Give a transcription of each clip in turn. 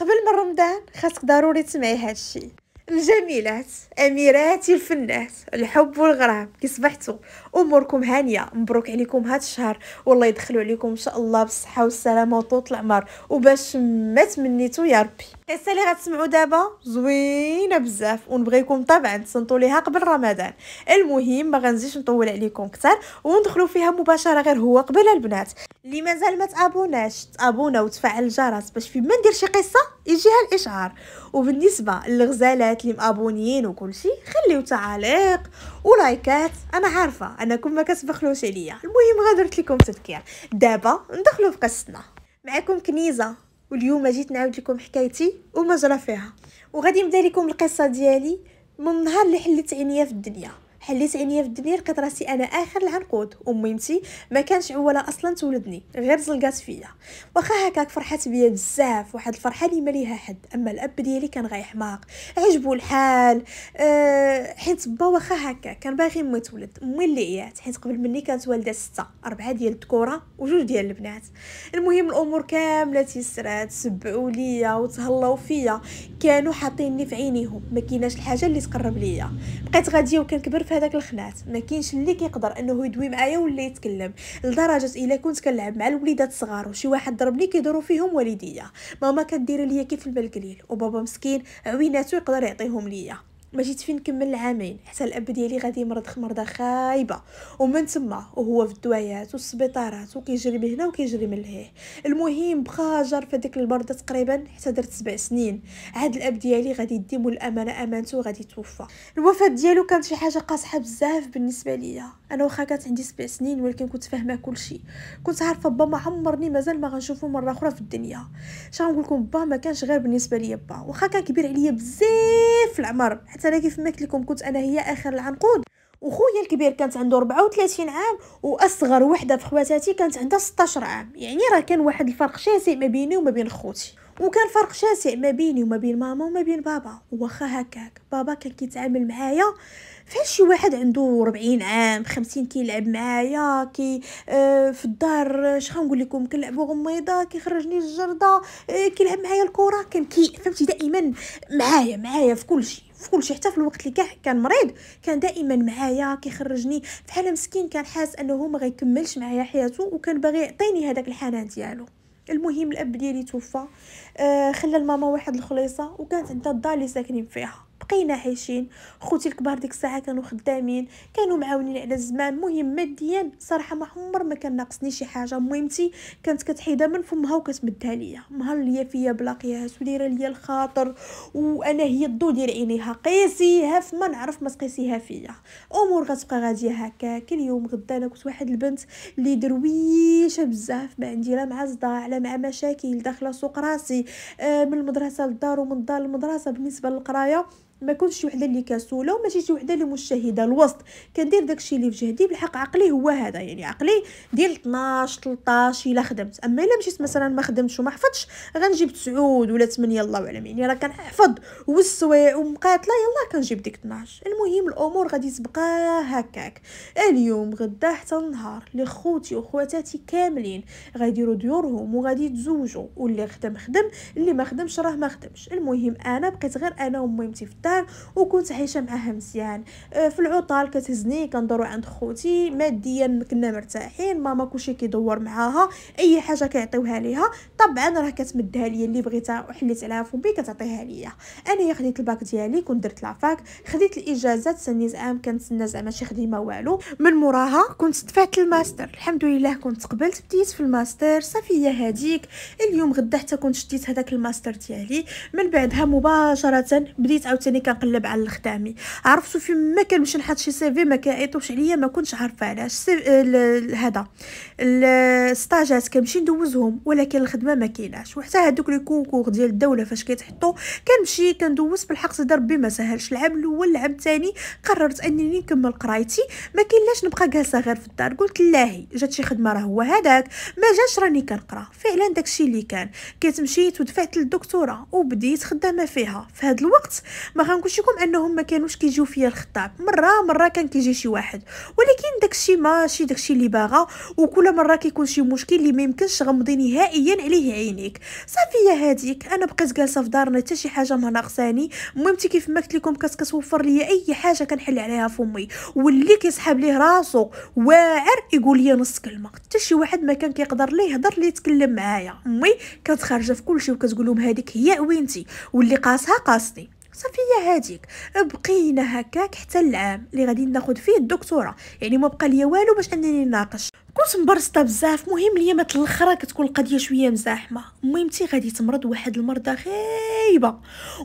قبل من رمضان خاصك ضروري تسمعي هاد الشيء الجميلات اميراتي الفنات الحب والغرام كي صبحتوا اموركم هانيه مبروك عليكم هاد الشهر والله يدخلوا عليكم ان شاء الله بالصحه والسلامه وطول العمر وباش ما تمنيتو يا ربي القصه اللي غتسمعوا دابا زوينه بزاف ونبغيكم طبعا تصنتوا ليها قبل رمضان المهم ما غنزيدش نطول عليكم كثر وندخلوا فيها مباشره غير هو قبل البنات اللي مازال ما تابوناش تابونا وتفعل الجرس باش فيما ندير شي قصه يجيها الاشعار وبالنسبه للغزالات اللي مابونيين وكلشي خليو تعاليق ولايكات انا عارفه انكم ما كتبخلوش عليا المهم غدرت لكم تذكير دابا ندخلوا في قصتنا معكم كنيزه واليوم جيت نعاود لكم حكايتي وما جرى فيها وغادي نبدا لكم القصه ديالي من النهار اللي حلت عينيا في الدنيا حليت عينيا في الدنيا لقيت راسي انا اخر العنقود وميمتي ما كانش عوله اصلا تولدني غير زلقات فيا واخا هكاك فرحات بيا بزاف واحد الفرحه اللي ماليها حد اما الاب ديالي كان غيحماق عجبو الحال أه حيت با واخا هكا كان باغي امي تولد امي اللي عيات حيت قبل مني كانت والده سته اربعه ديال الذكوره وجوج ديال البنات المهم الامور كامله تيسرات سبعوا ليا وتهلاو فيا كانوا حاطيني في عينيهم ما كيناش الحاجه اللي تقرب ليا بقيت غاديه وكنكبر في هذاك الخناعت ما كاينش اللي كيقدر انه يدوي معايا ولا يتكلم لدرجه الا كنت كنلعب مع الوليدات الصغار وشي واحد ضربني كيضروا فيهم والديا ماما كدير ليا كيف البال وبابا مسكين عويناتو يقدر يعطيهم ليا ما جيت فين نكمل عامين حتى الاب ديالي غادي يمرض مرضى خايبه ومن تما وهو في الدوايات والسبيطارات وكيجري من هنا وكيجري من لهيه المهم بقى جار في ديك المرضى تقريبا حتى درت سبع سنين عاد الاب ديالي غادي يديمو الامانه امانته وغادي يتوفى الوفاه ديالو كانت شي حاجه قاصحه بزاف بالنسبه ليا انا واخا كانت عندي سبع سنين ولكن كنت فاهمه كلشي كنت عارفه با ما عمرني مازال ما غنشوفو مره اخرى في الدنيا اش غنقول لكم با ما كانش غير بالنسبه ليا با واخا كان كبير عليا بزاف العمر حتى انا كيف ما قلت لكم كنت انا هي اخر العنقود وخويا الكبير كانت عنده 34 عام واصغر وحده في خواتاتي كانت عندها 16 عام يعني راه كان واحد الفرق شاسع ما بيني وما بين خوتي وكان فرق شاسع ما بيني وما بين ماما وما بين بابا واخا هكاك بابا كان كيتعامل معايا فحال شي واحد عنده 40 عام 50 كيلعب معايا كي آه في الدار شحال نقول لكم كنلعبوا غميضه كيخرجني الجرده آه كيلعب معايا الكره كان كي فهمتي دائما معايا معايا في كل شيء في كل شيء حتى في الوقت اللي كان مريض كان دائما معايا كيخرجني في حاله مسكين كان حاس انه ما غيكملش معايا حياته وكان باغي يعطيني هذاك الحنان ديالو المهم الاب ديالي توفى آه خلى الماما واحد الخليصه وكانت عندها الدار اللي ساكنين فيها بقينا عايشين خوتي الكبار ديك الساعه كانوا خدامين كانوا معاونين على الزمان مهم ماديا صراحه ما عمر ما كان ناقصني شي حاجه مهمتي كانت كتحيدها من فمها وكتمدها ليا مهليه فيا بلا قياس ودايره ليا الخاطر وانا هي الضو ديال عينيها قيسيها فما نعرف ما تقيسيها فيا امور غتبقى غاديه هكاك اليوم غدا انا كنت واحد البنت اللي درويشه بزاف ما عندي لا مع صداع لا مع مشاكل داخله سوق راسي آه، من المدرسه للدار ومن الدار للمدرسه بالنسبه للقرايه ما كنتش شي وحده اللي كسوله وماشي شي وحده اللي مجتهده الوسط كندير داكشي اللي في جهدي بالحق عقلي هو هذا يعني عقلي ديال 12 13 الا خدمت اما الا مشيت مثلا ما خدمتش وما حفظتش غنجيب 9 ولا 8 الله اعلم يعني راه كنحفظ والسوايع ومقاتله يلا كنجيب ديك 12 المهم الامور غادي تبقى هكاك اليوم غدا حتى النهار لي خوتي وخواتاتي كاملين غيديروا ديورهم وغادي يتزوجوا واللي خدم خدم اللي ما خدمش راه ما خدمش المهم انا بقيت غير انا وميمتي في الدار الدار وكنت عايشه معاها مزيان آه، في العطل كتهزني كندورو عند خوتي ماديا كنا مرتاحين ماما كلشي كيدور معاها اي حاجه كيعطيوها ليها طبعا راه كتمدها ليا اللي بغيتها وحليت عليها فمي كتعطيها ليا انايا خديت الباك ديالي كنت درت لافاك خديت الاجازه سنيت عام كنتسنى زعما شي خدمه والو من موراها كنت دفعت الماستر الحمد لله كنت قبلت بديت في الماستر صافي هاديك اليوم غدا حتى كنت شديت هذاك الماستر ديالي من بعدها مباشره بديت عاوتاني ملي كنقلب على الخدامي عرفتو في ما كنمشي نحط شي سيفي ما كيعيطوش عليا ما كنتش عارفه علاش هذا الستاجات كنمشي ندوزهم ولكن الخدمه ما كايناش وحتى هذوك لي كونكور ديال الدوله فاش كيتحطوا كنمشي كندوز بالحق صدر ربي ما سهلش العام الاول العام الثاني قررت انني نكمل قرايتي ما كاينلاش نبقى جالسه غير في الدار قلت لاهي جات شي خدمه راه هو هذاك ما جاش راني كنقرا فعلا داكشي اللي كان كنت مشيت ودفعت للدكتوره وبديت خدامه فيها في هذا الوقت ما غنقول لكم انهم ما كانوش كيجيو فيا الخطاب مره مره كان كيجي شي واحد ولكن داكشي ماشي داكشي اللي باغا وكل مره كيكون شي مشكل اللي ما يمكنش غمضي نهائيا عليه عينيك صافي يا هاديك انا بقيت جالسه في دارنا حتى شي حاجه ما ناقصاني المهم تي كيف ما قلت لكم كانت كتوفر ليا اي حاجه كنحل عليها فمي واللي كيسحب ليه راسو واعر يقول لي نص كلمه حتى شي واحد ما كان كيقدر ليه يهضر لي يتكلم معايا امي كانت خارجه في كلشي وكتقول لهم هذيك هي وينتي واللي قاسها قاصني صافي هاديك بقينا هكاك حتى العام اللي غادي ناخد فيه الدكتوراه يعني ما بقى ليا والو باش انني ناقش كنت مبرصطه بزاف مهم ليا ما الاخره كتكون القضيه شويه مزاحمه ميمتي غادي تمرض واحد المرضى خايبه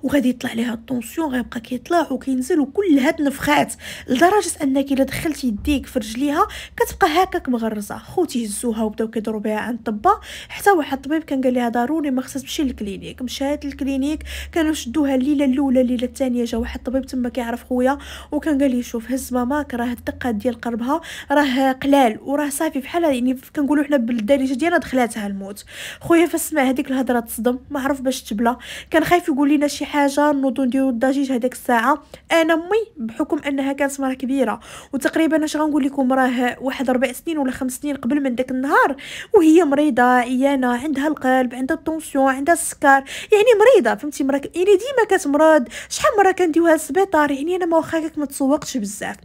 وغادي يطلع ليها الطونسيون غيبقى كيطلع وكينزل وكل هاد النفخات لدرجه انك الا دخلت يديك في رجليها كتبقى هكاك مغرزه خوتي هزوها وبداو كيضربوا بها عند الطبه حتى واحد الطبيب كان قال ليها ضروري ما خصها تمشي للكلينيك مشات للكلينيك كانوا شدوها الليله الاولى الليله الثانيه جا واحد الطبيب تما كيعرف خويا وكان قال لي شوف هز ماماك راه الدقات ديال قلبها راه قلال وراه صافي صافي بحال يعني كنقولوا حنا بالدارجه ديالها دخلاتها الموت خويا فسمع هذيك الهضره تصدم ما عرف باش تبلى كان خايف يقول لنا شي حاجه نوضو نديرو الضجيج هذيك الساعه انا مي بحكم انها كانت مرا كبيره وتقريبا اش غنقول لكم راه واحد ربع سنين ولا خمس سنين قبل من داك النهار وهي مريضه عيانه عندها القلب عندها الطونسيون عندها السكر يعني مريضه فهمتي مرا يعني ديما كتمرض شحال مره كنديوها للسبيطار يعني انا ما واخا ما تسوقتش بزاف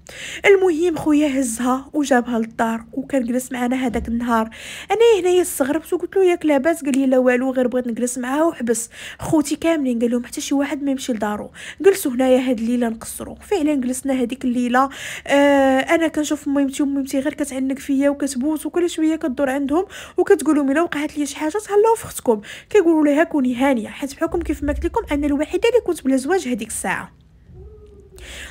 المهم خويا هزها وجابها للدار وكان جلس معنا هذاك النهار انا هنايا استغربت وقلت له ياك لاباس قال لي لا والو غير بغيت نجلس معاه وحبس خوتي كاملين قال لهم حتى شي واحد ما يمشي لدارو جلسوا هنايا هاد الليله نقصروا فعلا جلسنا هذيك الليله آه انا كنشوف ميمتي وميمتي غير كتعنق فيا وكتبوس وكل شويه كدور عندهم وكتقول لهم الا وقعت لي شي حاجه تهلاو في اختكم كيقولوا لها كوني هانيه حيت بحكم كيف ما قلت لكم انا الوحيده اللي كنت بلا زواج هذيك الساعه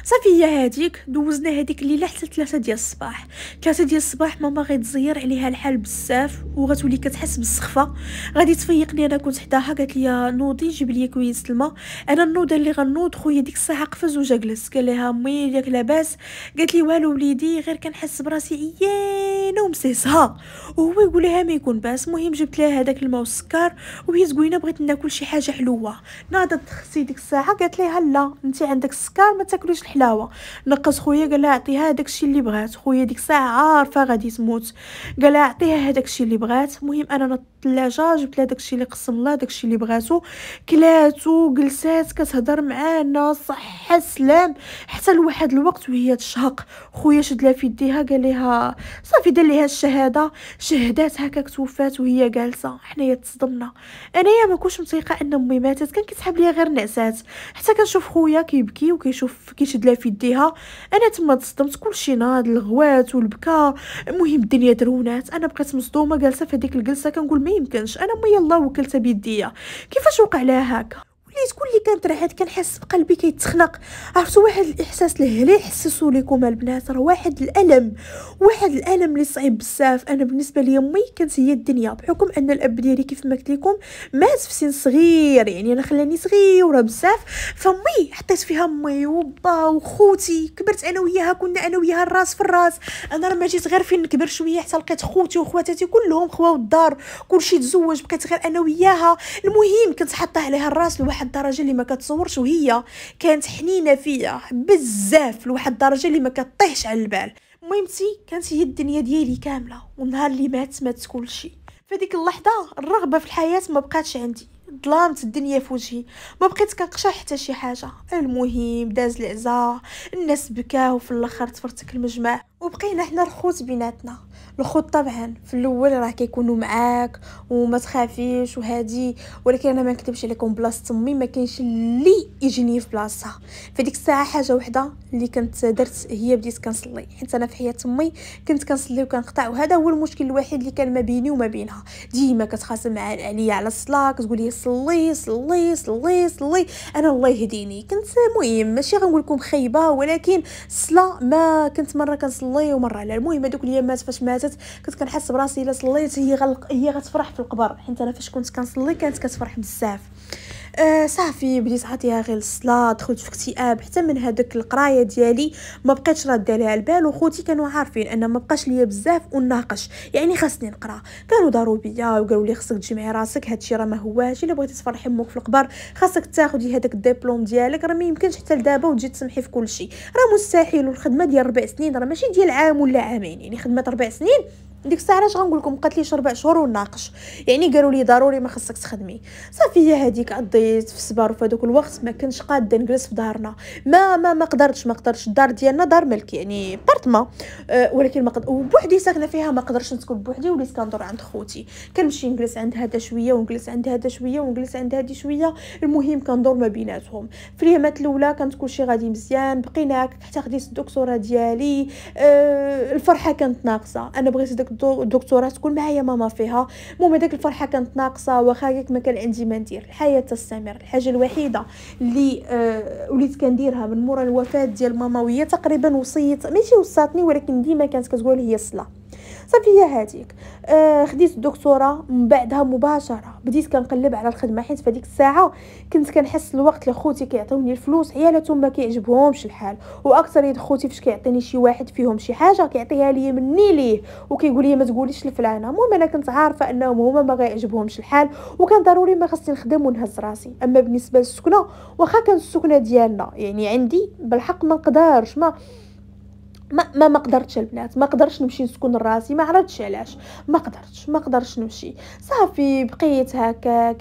صافي هي هذيك دوزنا هذيك الليله حتى 3 ديال الصباح 3 ديال الصباح ماما غيتزير عليها الحال بزاف وغتولي كتحس بالسخفه غادي تفيقني انا كنت حداها قالت لي نوضي جيب لي كويس الماء انا النوضه اللي غنوض خويا ديك الساعه قفز وجا جلس قال لها امي ياك لاباس قالت لي والو وليدي غير كنحس براسي اييه زوينه ومسيسها وهو يقول لها ما يكون باس المهم جبت لها هذاك الماء والسكر وهي زوينه بغيت ناكل شي حاجه حلوه ناضت تخسي ديك الساعه قالت لها لا انت عندك السكر ما تاكليش الحلاوه نقص خويا قال لها عطيها هذاك الشيء اللي بغات خويا ديك الساعه عارفه غادي تموت قال لها عطيها هذاك الشيء اللي بغات المهم انا الثلاجه جبت لها داكشي اللي قسم الله داكشي اللي بغاتو كلاتو جلسات كتهضر معانا صحه السلام حتى لواحد الوقت وهي تشهق خويا شد لها في يديها قال لها صافي دار ليها الشهاده شهدات هكاك توفات وهي جالسه حنايا تصدمنا انايا ما كنتش متيقه ان امي ماتت كان كيسحب ليا غير نعسات حتى كنشوف خويا كيبكي وكيشوف كيشد لها في يديها انا تما تصدمت كلشي ناض الغوات والبكا المهم الدنيا درونات انا بقيت مصدومه جالسه في هذيك الجلسه كنقول ما يمكنش انا امي الله وكلتها بيديا كيفاش وقع لها هكا حيت كل كانت راحت كنحس بقلبي كيتخنق عرفتوا واحد الاحساس الهلي حسسوا لكم البنات راه واحد الالم واحد الالم اللي صعيب بزاف انا بالنسبه لي امي كانت هي الدنيا بحكم ان الاب ديالي كيف ما قلت لكم مات في سن صغير يعني انا خلاني صغيره بزاف فمي حطيت فيها امي وبا وخوتي كبرت انا وياها كنا انا وياها الراس في الراس انا راه ما جيت غير فين نكبر شويه حتى لقيت خوتي وخواتاتي كلهم خواو الدار كلشي تزوج بقيت غير انا وياها المهم كنت حاطه عليها الراس لواحد الدرجه اللي ما كتصورش وهي كانت حنينه فيا بزاف لواحد الدرجه اللي ما كطيحش على البال مهمتي كانت هي الدنيا ديالي كامله والنهار اللي مات مات كلشي فديك اللحظه الرغبه في الحياه ما بقاتش عندي ظلامت الدنيا في وجهي ما بقيت كنقشع حتى شي حاجه المهم داز العزاء الناس بكاو في الاخر تفرتك المجمع وبقينا حنا رخوت بيناتنا الخوت طبعا في الاول راه كيكونوا معاك وما تخافيش وهادي ولكن انا ما نكتبش عليكم بلاصه تمي ما كاينش اللي يجيني في بلاصتها فديك الساعه حاجه وحده اللي كنت درت هي بديت كنصلي حيت انا في حياه امي كنت كنصلي وكنقطع وهذا هو المشكل الوحيد اللي كان ما بيني وما بينها ديما كتخاصم عليا على الصلاه كتقول لي صلي صلي صلي صلي انا الله يهديني كنت مهم ماشي غنقول لكم خايبه ولكن الصلاه ما كنت مره كنصلي ومره لا المهم هذوك اليامات فاش ماتت كنت كنت كنحس براسي الا صليت هي غلق هي غتفرح في القبر حيت انا فاش كنت كنصلي كانت كتفرح بزاف أه صافي بديت عاطيها غير الصلاه دخلت في اكتئاب حتى من هذاك القرايه ديالي ما بقيتش راد عليها البال وخوتي كانوا عارفين ان ما بقاش ليا بزاف وناقش يعني خاصني نقرا كانوا داروا بيا وقالوا لي خاصك تجمعي راسك هادشي راه ما هواش الا بغيتي تفرحي امك في القبر خاصك تاخدي هذاك الدبلوم ديالك راه ما يمكنش حتى لدابا وتجي تسمحي في كلشي راه مستحيل والخدمه ديال ربع سنين راه ماشي ديال عام ولا عامين يعني خدمه ربع سنين ديك الساعه علاش غنقول لكم بقات لي ربع شهور وناقش يعني قالوا لي ضروري ما خصك تخدمي صافي هي هذيك عضيت في الصبر وفي هذوك الوقت ما كنتش قاده نجلس في دارنا ما ما ما قدرتش ما قدرتش الدار ديالنا دار ملك يعني بارتما أه ولكن ما قد... وبوحدي ساكنه فيها ما قدرتش نسكن بوحدي وليت كندور عند خوتي كنمشي نجلس عند هذا شويه ونجلس عند هذا شويه ونجلس عند هذه شويه المهم كندور ما بيناتهم في اليومات الاولى كانت كلشي غادي مزيان بقينا حتى خديت الدكتوره ديالي أه الفرحه كانت ناقصه انا بغيت داك الدكتوراه تكون معايا ماما فيها المهم هذيك الفرحه كانت ناقصه واخا ما كان عندي ما ندير الحياه تستمر الحاجه الوحيده اللي آه وليت كنديرها من مورا الوفاه ديال ماما وهي تقريبا وصيت ماشي وصاتني ولكن ديما كانت كتقول هي الصلاه صافي هي هذيك آه، خديت الدكتوراه من بعدها مباشره بديت كنقلب على الخدمه حيت فديك الساعه كنت كنحس الوقت اللي خوتي كيعطيوني الفلوس عيالاتهم ما كيعجبهمش الحال واكثر يد خوتي فاش كيعطيني شي واحد فيهم شي حاجه كيعطيها ليا مني ليه وكيقول لي ما تقوليش لفلانه المهم انا كنت عارفه انهم هما ما غيعجبهمش الحال وكان ضروري ما خصني نخدم ونهز راسي اما بالنسبه للسكنه واخا كان السكنه ديالنا يعني عندي بالحق ما نقدرش ما ما ما ما قدرتش البنات ما قدرتش نمشي نسكن راسي ما عرفتش علاش ما قدرتش ما قدرتش نمشي صافي بقيت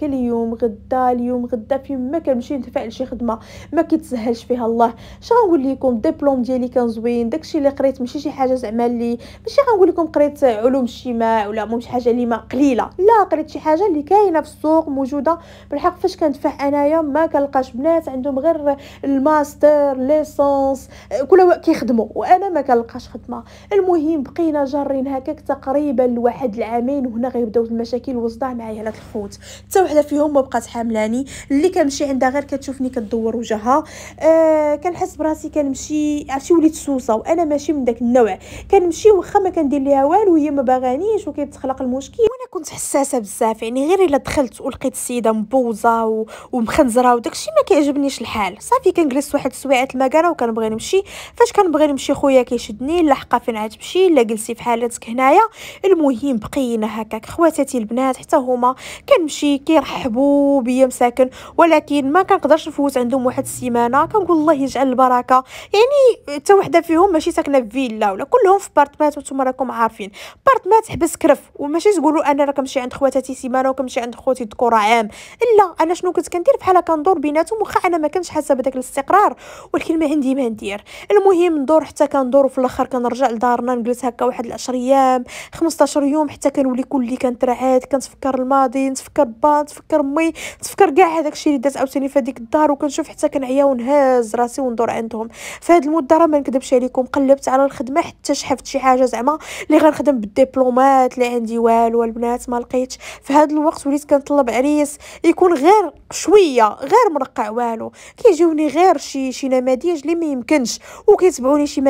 كل اليوم غدا اليوم غدا في ما كنمشي ندفع لشي خدمه ما كيتسهلش فيها الله اش غنقول لكم الدبلوم ديالي كان زوين داكشي اللي قريت ماشي شي حاجه زعما اللي ماشي غنقول لكم قريت علوم اجتماع ولا مو شي حاجه اللي ما قليله لا قريت شي حاجه اللي كاينه في السوق موجوده بالحق فاش كندفع انايا ما كنلقاش بنات عندهم غير الماستر ليسونس كل كيخدموا وانا ما ما كنلقاش خدمه المهم بقينا جارين هكاك تقريبا لواحد العامين وهنا غيبداو المشاكل والصداع مع عيالات الخوت حتى وحده فيهم ما بقات حاملاني اللي كنمشي عندها غير كتشوفني كدور وجهها آه كنحس براسي كنمشي عرفتي وليت سوسه وانا ماشي من داك النوع كنمشي واخا ما كندير ليها والو هي ما باغانيش وكيتخلق المشكل وانا كنت حساسه بزاف يعني غير الا دخلت ولقيت السيده مبوزه و... ومخنزره وداكشي ما كيعجبنيش الحال صافي كنجلس واحد السويعات المكانه وكنبغي نمشي فاش كنبغي نمشي خويا كيشدني لا حقا فين عتمشي لا جلسي في حالتك هنايا المهم بقينا هكاك خواتاتي البنات حتى هما كنمشي كيرحبوا بيا مساكن ولكن ما كنقدرش نفوت عندهم واحد السيمانه كنقول الله يجعل البركه يعني حتى وحده فيهم ماشي ساكنه في فيلا ولا كلهم في بارتمات وانتم راكم عارفين بارتمات حبس كرف وماشي تقولوا انا راه كنمشي عند خواتاتي سيمانه وكنمشي عند خوتي الذكور عام لا انا شنو كنت كندير بحال كندور بيناتهم واخا انا ما كنتش حاسه بداك الاستقرار ولكن ما عندي ما ندير المهم ندور حتى كندور كندور وفي الاخر كنرجع لدارنا نجلس هكا واحد 10 ايام 15 يوم حتى كنولي كلي كنترعد كنتفكر الماضي نتفكر با نتفكر مي نتفكر كاع هذاك الشيء اللي داز عاوتاني في هذيك الدار وكنشوف حتى كنعيا ونهز راسي وندور عندهم في هذه المده راه ما نكذبش عليكم قلبت على الخدمه حتى شحفت شي حاجه زعما اللي غنخدم بالدبلومات اللي عندي والو البنات ما لقيتش في هذا الوقت وليت كنطلب عريس يكون غير شويه غير مرقع والو كيجيوني غير شي شي نماذج اللي ما يمكنش وكيتبعوني شي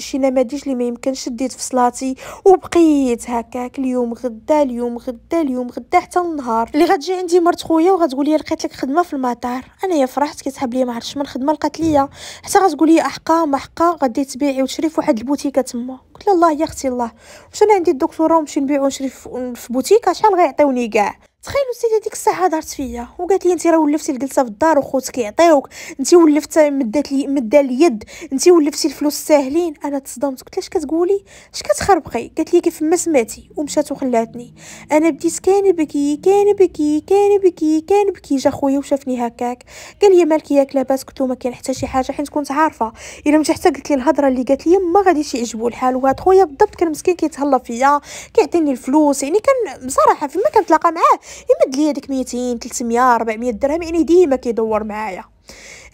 شي نماذج اللي ما يمكنش ديت في صلاتي وبقيت هكاك اليوم غدا اليوم غدا اليوم غدا حتى النهار اللي غتجي عندي مرت خويا وغتقول لي لقيت لك خدمه في المطار انا يا فرحت كيسحب لي ما عرفتش من خدمه لقات ليا حتى غتقول لي احقا ما حقا غادي تبيعي وتشري في واحد البوتيكه تما قلت لها الله يا اختي الله واش انا عندي الدكتوره ونمشي نبيع ونشري في بوتيكه شحال غيعطيوني كاع تخيلوا سيدي هذيك الساعه هضرت فيا وقالت لي انت راه ولفتي الجلسه في الدار وخوتك يعطيوك انت ولفت مدات لي مدا اليد انت ولفتي الفلوس ساهلين انا تصدمت قلت لها كتقولي اش كتخربقي قالت لي كيف ما سمعتي ومشات وخلاتني انا بديت كان بكي كان بكي كان بكي كان بكي جا خويا وشافني هكاك قال لي مالك ياك لاباس قلت له ما كاين حتى شي حاجه حيت كنت عارفه الا مش حتى قلت لي الهضره اللي قالت لي ما غاديش يعجبو الحال وهاد خويا بالضبط كان مسكين كيتهلا فيا كيعطيني الفلوس يعني كان بصراحه فيما كنتلاقى معاه يمد لي هذيك 200 300 400 درهم يعني ديما كيدور معايا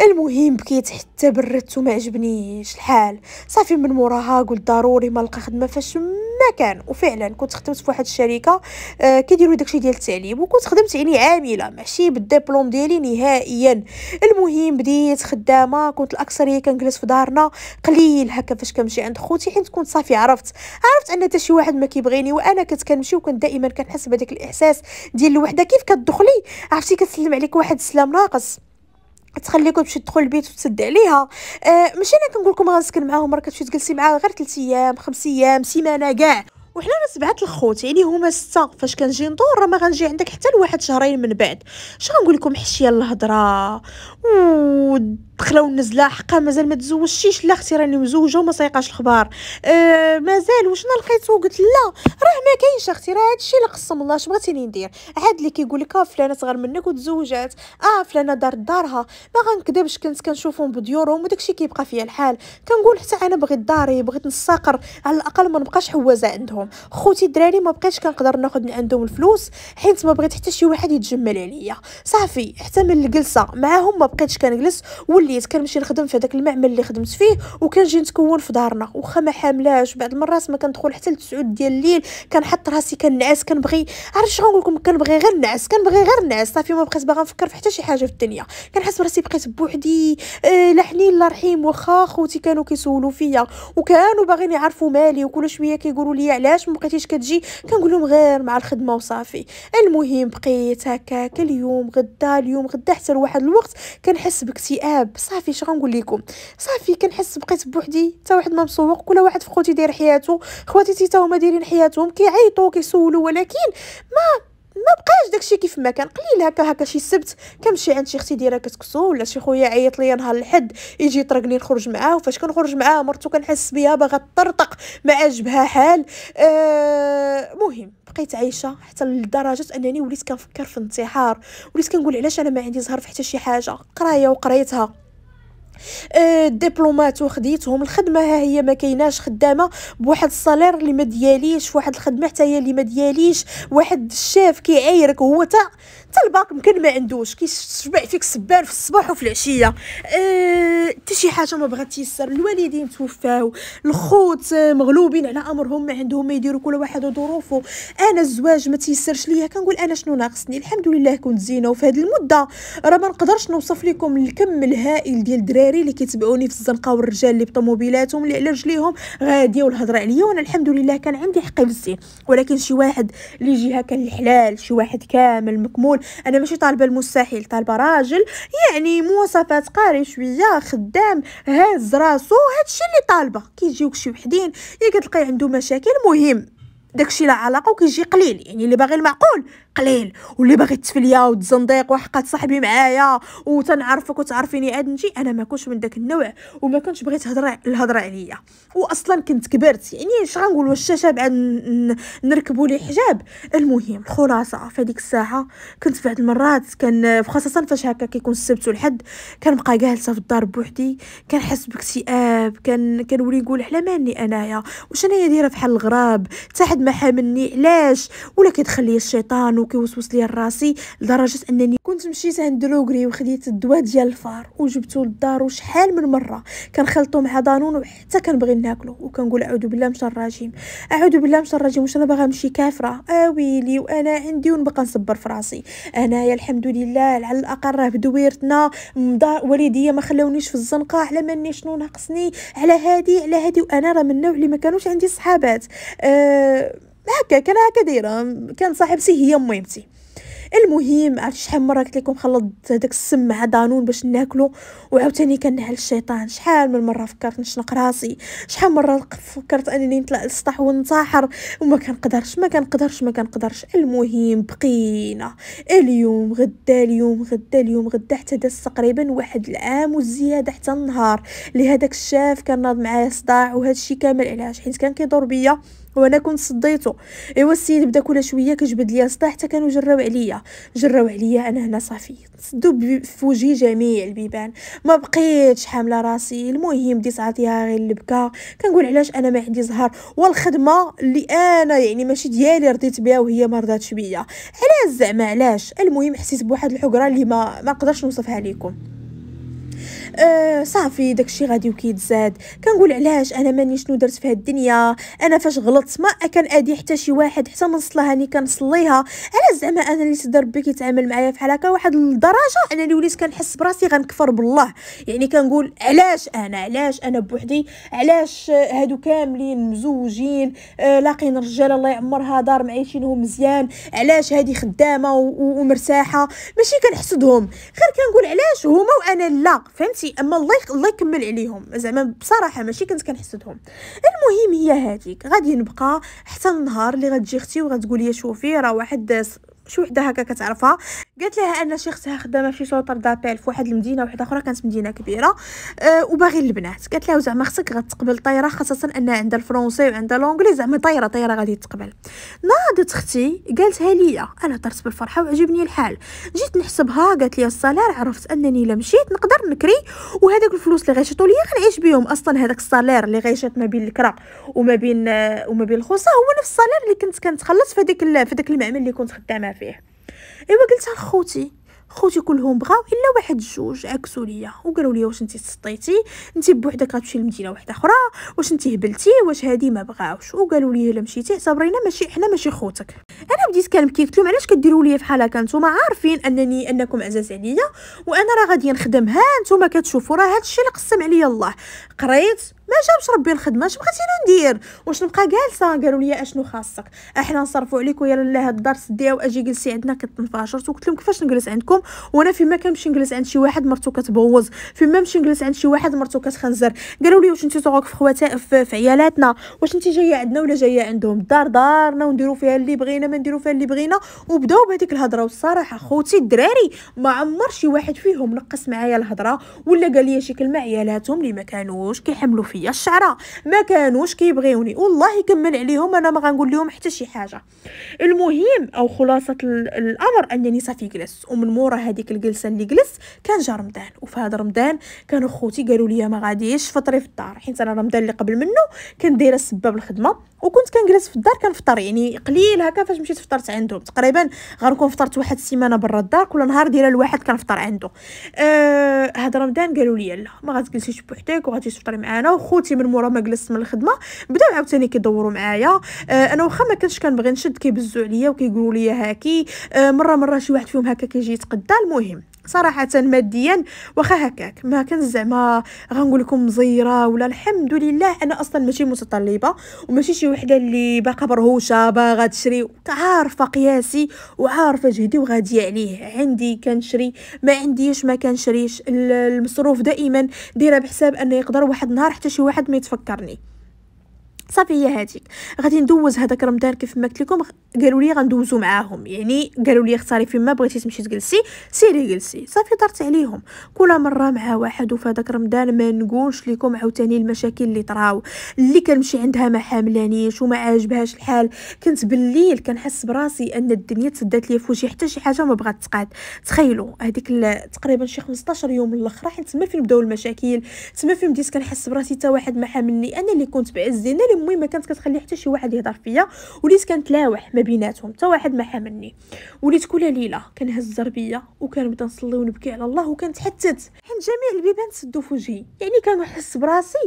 المهم بكيت حتى بردت وما عجبنيش الحال صافي من موراها قلت ضروري ما نلقى خدمه فاش ما كان وفعلا كنت خدمت في واحد الشركه آه، كيديروا داكشي ديال التعليم وكنت خدمت يعني عامله ماشي بالدبلوم ديالي نهائيا المهم بديت خدامه كنت الاكثريه كنجلس في دارنا قليل هكا فاش كنمشي عند خوتي حيت كنت صافي عرفت عرفت ان حتى شي واحد ما كيبغيني وانا كنت كنمشي وكنت دائما كنحس بهذاك الاحساس ديال الوحده كيف كتدخلي عرفتي كتسلم عليك واحد السلام ناقص تخليكم تمشي تدخل البيت وتسد عليها آه ماشي انا كنقول لكم غنسكن معاهم راه كتمشي تجلسي معاها غير 3 ايام 5 ايام سيمانه كاع وحنا راه سبعه الخوت يعني هما سته فاش كنجي ندور راه ما غنجي عندك حتى لواحد شهرين من بعد اش غنقول لكم حشيه الهضره دخلوا النزله حقا مازال ما تزوجتيش لا اختي راني مزوجه وما سايقاش الخبار أه مازال واش لقيتو قلت لا راه ما كاينش اختي راه هادشي اللي قسم الله اش بغيتيني ندير عاد اللي كيقول لك اه فلانه صغر منك وتزوجات اه فلانه دارت دارها ما غنكذبش كنت كنشوفهم بديورهم وداكشي كيبقى فيا الحال كنقول حتى انا بغيت داري بغيت نستقر على الاقل ما نبقاش حوازه عندهم خوتي الدراري ما بقيتش كنقدر ناخذ من عندهم الفلوس حيت ما بغيت حتى شي واحد يتجمل عليا صافي حتى من الجلسه معاهم ما بقيتش كنجلس ولا وليت كنمشي نخدم في هذاك المعمل اللي خدمت فيه وكنجي نتكون في دارنا واخا ما حاملاش بعض المرات ما كندخل حتى ل 9 ديال الليل كنحط راسي كنعس كنبغي عرفت شنو نقول لكم كنبغي غير نعس كنبغي غير نعس صافي ما بقيت باغا نفكر في حتى شي حاجه في الدنيا كنحس براسي بقيت بوحدي آه، لا حنين لا رحيم واخا خوتي كانوا كيسولوا فيا وكانوا باغيين يعرفوا مالي وكل شويه كيقولوا لي علاش ما بقيتيش كتجي كنقول لهم غير مع الخدمه وصافي المهم بقيت هكاك اليوم غدا اليوم غدا حتى لواحد الوقت كنحس باكتئاب صافي اش غنقول لكم صافي كنحس بقيت بوحدي حتى واحد ما مسوق كل واحد في خوتي داير حياته خواتي حتى هما دايرين حياتهم كيعيطوا كيسولوا ولكن ما ما بقاش داكشي كيف ما كان قليل هكا هكا شي سبت كنمشي عند شي اختي دايره كتكسو ولا شي خويا عيط ليا نهار الحد يجي يطرقني نخرج معاه وفاش كنخرج معاه مرتو كنحس بها باغا تطرطق ما عجبها حال أه مهم بقيت عايشه حتى لدرجه انني وليت كنفكر في الانتحار وليت كنقول علاش انا ما عندي زهر في حتى شي حاجه قرايه وقريتها الدبلومات آه، وخديتهم الخدمه ها هي ما كايناش خدامه بواحد الصالير اللي ما دياليش واحد الخدمه حتى هي اللي ما دياليش واحد الشاف كيعايرك هو تا حتى الباك يمكن ما عندوش كيشبع فيك سبان في الصباح وفي العشيه أه، حتى شي حاجه ما بغات تيسر الوالدين توفاو الخوت مغلوبين على امرهم ما عندهم ما يديروا كل واحد وظروفه انا الزواج ما تيسرش ليا كنقول انا شنو ناقصني الحمد لله كنت زينه وفي هذه المده راه ما نقدرش نوصف لكم الكم الهائل ديال الدراري اللي كيتبعوني في الزنقه والرجال اللي بطوموبيلاتهم اللي على رجليهم غاديه والهضره عليا وانا الحمد لله كان عندي حقي في الزين ولكن شي واحد اللي يجي هكا الحلال شي واحد كامل مكمول انا ماشي طالبه المستحيل طالبه راجل يعني مواصفات قاري شويه خدام هاز راسو هادشي اللي طالبه كيجيوك شي وحدين يا كتلقاي عنده مشاكل مهم داكشي لا علاقه وكيجي قليل يعني اللي باغي المعقول قليل واللي باغي التفليه والزنديق وحقات صاحبي معايا وتنعرفك وتعرفيني عاد نجي انا ما كنتش من داك النوع وما كنتش بغيت تهضر الهضره عليا واصلا كنت كبرت يعني اش غنقول واش الشاشة بعد نركبوا لي حجاب المهم الخلاصه في هذيك الساعه كنت في بعض المرات كان خاصه فاش هكا كيكون السبت والحد كنبقى جالسه في الدار بوحدي كنحس باكتئاب كان كنولي نقول حلماني انايا واش انايا دايره بحال الغراب حتى حد ما حاملني علاش ولا كتخلي الشيطان وكيوسوس لي راسي لدرجه انني كنت مشيت عند لوغري وخديت الدواء ديال الفار وجبته للدار وشحال من مره كنخلطو مع دانون وحتى كنبغي ناكلو وكنقول اعوذ بالله من الرجيم اعوذ بالله من الرجيم واش انا باغا نمشي كافره اويلي وانا عندي ونبقى نصبر في راسي انايا الحمد لله على الاقل راه بدويرتنا والديا ما خلاونيش في الزنقه على ماني شنو ناقصني على هادي على هادي وانا راه من النوع اللي ما كانوش عندي صحابات أه هكا كان هكا دايره كان صاحبتي هي ميمتي المهم عرفت شحال مره قلت لكم خلطت هذاك السم مع دانون باش ناكلو وعاوتاني كنهل الشيطان شحال من مره فكرت نشنق راسي شحال مره فكرت انني نطلع للسطح وننتحر وما كنقدرش ما كنقدرش ما كنقدرش المهم بقينا اليوم غدا اليوم غدا اليوم غدا حتى داز تقريبا واحد العام وزياده حتى النهار لهذاك الشاف كان ناض معايا صداع وهذا الشيء كامل علاش حيت كان كيدور بيا وانا كنت صديتو ايوا السيد بدا كل شويه كجبد ليا الصداع حتى كانوا جراو عليا جراو عليا انا هنا صافي صدوا في وجهي جميع البيبان ما بقيتش حامله راسي المهم بديت عاطيها غير البكا كنقول علاش انا ما عندي زهر والخدمه اللي انا يعني ماشي ديالي رضيت بها وهي ما رضاتش بيا علاش زعما علاش المهم حسيت بواحد الحقره اللي ما ما نقدرش نوصفها لكم آه صافي داكشي غادي وكيتزاد كنقول علاش انا ماني شنو درت في هاد الدنيا انا فاش غلطت ما ادي حتى شي واحد حتى من صلاه هاني كنصليها علاش زعما انا اللي سيدي ربي كيتعامل معايا بحال هكا واحد الدرجه انا اللي وليت كنحس براسي غنكفر بالله يعني كنقول علاش انا علاش انا بوحدي علاش هادو كاملين مزوجين آه، لاقين رجال الله يعمرها دار معيشينهم مزيان علاش هادي خدامه ومرتاحه ماشي كنحسدهم غير كنقول علاش هما وانا لا فهمتي عرفتي اما الله الله يكمل عليهم زعما بصراحه ماشي كنت كنحسدهم المهم هي هذيك غادي نبقى حتى النهار اللي غتجي اختي وغتقول لي شوفي راه واحد شي وحده هكا كتعرفها قالت لها ان شي اختها خدامه في شوطر دابيل في واحد المدينه وحده اخرى كانت مدينه كبيره أه وباغي البنات قالت لها زعما خصك غتقبل طايره خاصه ان عندها الفرونسي وعندها لونجلي زعما طايره طايره غادي تقبل ناضت اختي قالتها ليا انا طرت بالفرحه وعجبني الحال جيت نحسبها قالت لي الصالير عرفت انني الا مشيت نقدر نكري وهذاك الفلوس اللي غيشطوا ليا غنعيش بهم اصلا هذاك الصالير اللي غيشط ما بين الكرا وما بين آه، وما بين الخوصه هو نفس الصالير اللي كنت كنتخلص في هذيك في داك المعمل اللي كنت خدامه فيه ايوا قلتها لخوتي خوتي كلهم بغاو الا واحد جوج عكسوا ليا وقالوا لي واش انت تسطيتي انت بوحدك غتمشي لمدينه واحده اخرى واش انت هبلتي واش هادي ما بغاوش وقالوا لي الا مشيتي اعتبرينا ماشي حنا ماشي خوتك انا بديت كنبكي قلت لهم علاش كديروا لي بحال هكا نتوما عارفين انني انكم عزاز عليا وانا راه غادي ها نتوما كتشوفوا راه هادشي اللي قسم عليا الله قريت جابش ربي الخدمه اش بغيتي ندير واش نبقى جالسه قالوا لي اشنو خاصك احنا نصرفوا عليك ويا لله هاد الدار سديها واجي جلسي عندنا كتنفجرت وقلت لهم كيفاش نجلس عندكم وانا فيما كنمشي نجلس عند شي واحد مرتو كتبوز فيما نمشي نجلس عند شي واحد مرتو كتخنزر قالوا لي واش انت تغوك في خواتها في عيالاتنا واش انت جايه عندنا ولا جايه عندهم الدار دارنا ونديروا فيها اللي بغينا ما نديروا فيها اللي بغينا وبداو بهذيك الهضره والصراحه خوتي الدراري ما عمر شي واحد فيهم نقص معايا الهضره ولا قال لي شي كلمه عيالاتهم اللي ما كانوش كيحملوا فيا عليا الشعره ما كانوش كيبغيوني والله كمل عليهم انا ما غنقول لهم حتى شي حاجه المهم او خلاصه الامر انني صافي جلس ومن مورا هذيك الجلسه اللي جلس كان جا رمضان وفي هذا رمضان كانوا خوتي قالوا لي ما غاديش فطري في الدار حيت انا رمضان اللي قبل منه كنت دايره السباب الخدمه وكنت كنجلس في الدار كنفطر يعني قليل هكا فاش مشيت فطرت عندهم تقريبا غنكون فطرت واحد السيمانه برا الدار كل نهار ديال الواحد كنفطر عنده آه، هذا آه رمضان قالوا لي لا ما غاتجلسيش بوحدك وغادي تفطري معانا خوتي من مورا ما جلست من الخدمه بداو عاوتاني كيدوروا معايا آه انا واخا ما كنتش كنبغي نشد كيبزوا عليا وكيقولوا لي هاكي آه مره مره شي واحد فيهم هكا كيجي يتقدى المهم صراحة ماديا واخا هكاك ما كان زعما غنقول لكم مزيرة ولا الحمد لله انا اصلا ماشي متطلبة وماشي شي وحدة اللي باقا برهوشة باغا تشري عارفة قياسي وعارفة جهدي وغادية عليه عندي كنشري ما عنديش ما كنشريش المصروف دائما دايره بحساب انه يقدر واحد النهار حتى شي واحد ما يتفكرني صافي هي هذيك غادي ندوز هذاك رمضان كيف ما قلت لكم قالوا لي غندوزو معاهم يعني قالوا لي اختاري فين ما بغيتي تمشي تجلسي سيري جلسي صافي درت عليهم كل مره مع واحد وفي هذاك رمضان ما نقولش لكم عاوتاني المشاكل اللي طراو اللي كنمشي عندها ما حاملانيش وما عاجبهاش الحال كنت بالليل كنحس براسي ان الدنيا تسدات لي فوجي حتى شي حاجه ما بغات تقاد تخيلوا هذيك تقريبا شي 15 يوم الاخر حيت تما فين بداو المشاكل تما فين بديت كنحس براسي حتى واحد ما حاملني انا اللي كنت بعزي انا اللي المهم ما كانت كتخلي حتى شي واحد يهضر فيا وليت كنتلاوح ما بيناتهم حتى واحد ما حاملني وليت كل ليله كنهز الزربيه وكنبدا نصلي ونبكي على الله وكنتحتت حيت جميع البيبان تسدو في وجهي يعني كنحس براسي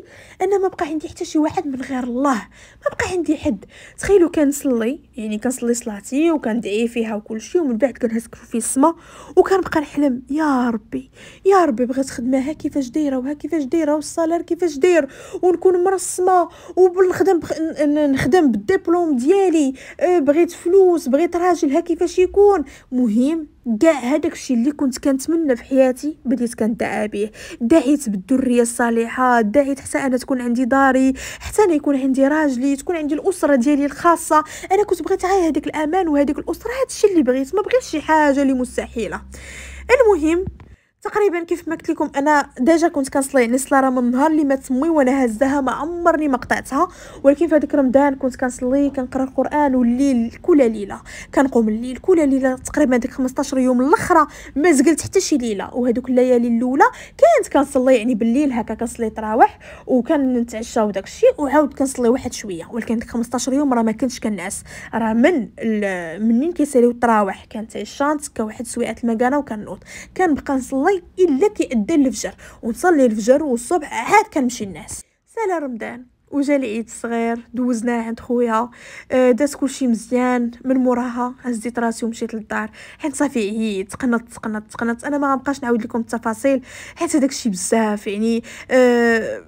انا ما بقى عندي حتى شي واحد من غير الله ما بقى عندي حد تخيلوا كنصلي يعني كنصلي صلاتي وكندعي فيها وكل شيء ومن بعد كنهز كفوفي السما وكنبقى نحلم يا ربي يا ربي بغيت خدمه ها كيفاش دايره وها كيفاش دايره والصالير كيفاش داير ونكون مرسمه وبال نخدم بخ... نخدم بالدبلوم ديالي أه، بغيت فلوس بغيت راجل ها كيفاش يكون مهم كاع هذاك الشيء اللي كنت كنتمنى في حياتي بديت كندعى به دعيت بالذريه الصالحه دعيت حتى انا تكون عندي داري حتى انا يكون عندي راجلي تكون عندي الاسره ديالي الخاصه انا كنت بغيت غير هذاك الامان وهذيك الاسره هذا الشيء اللي بغيت ما بغيتش شي حاجه اللي مستحيله المهم تقريبا كيف ما قلت لكم انا ديجا كنت كنصلي يعني الصلاه من النهار اللي ما تسمي وانا هزاها ما عمرني ما قطعتها ولكن في هذاك رمضان كنت كنصلي كنقرا القران والليل كل ليله كنقوم الليل كل ليله تقريبا ديك 15 يوم الاخره ما زقلت حتى شي ليله وهذوك الليالي الاولى كانت كنصلي يعني بالليل هكا كنصلي تراوح وكنتعشى وداك الشيء وعاود كنصلي واحد شويه ولكن ديك 15 يوم راه ما كنتش كنعس راه من منين كيساليو التراوح كنتعشى نتكا واحد سويعه المكانه وكنوض كنبقى نصلي الليل الا كيأذن الفجر ونصلي الفجر والصبح عاد كنمشي الناس سالا رمضان وجا العيد الصغير دوزناه عند خويا آه، داز كلشي مزيان من موراها هزيت راسي ومشيت للدار حيت صافي عييت تقنط تقنط تقنط انا ما غنبقاش نعاود لكم التفاصيل حيت هذاك الشيء بزاف يعني أه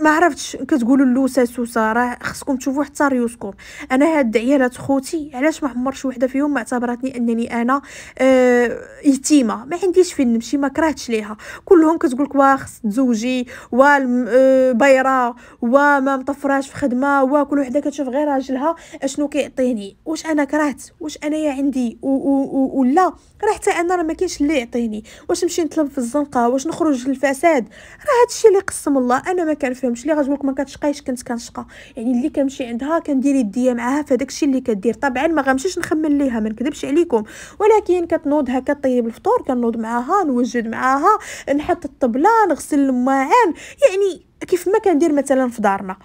ما عرفتش كتقولوا اللوسه سوسه راه خصكم تشوفوا حتى ريوسكم انا هاد العيالات خوتي علاش ما عمرش وحده فيهم ما اعتبرتني انني انا آه يتيمه ما عنديش فين نمشي ما كرهتش ليها كلهم كتقول لك واه خص تزوجي والبيرة آه، وما مطفراش في خدمه وكل وحده كتشوف غير راجلها اشنو كيعطيني واش انا كرهت واش انايا عندي ولا راه حتى انا راه ما كاينش اللي يعطيني واش نمشي نطلب في الزنقه واش نخرج للفساد راه هادشي اللي قسم الله انا ما كان كتفهمش اللي غتقول لك ما كتشقايش كنت كنشقى يعني اللي كنمشي عندها كندير يديا معاها فداك الشيء اللي كدير طبعا ما غنمشيش نخمن ليها ما نكذبش عليكم ولكن كتنوض هكا طيب الفطور كنوض معاها نوجد معاها نحط الطبله نغسل الماعن يعني كيف ما كندير مثلا في دارنا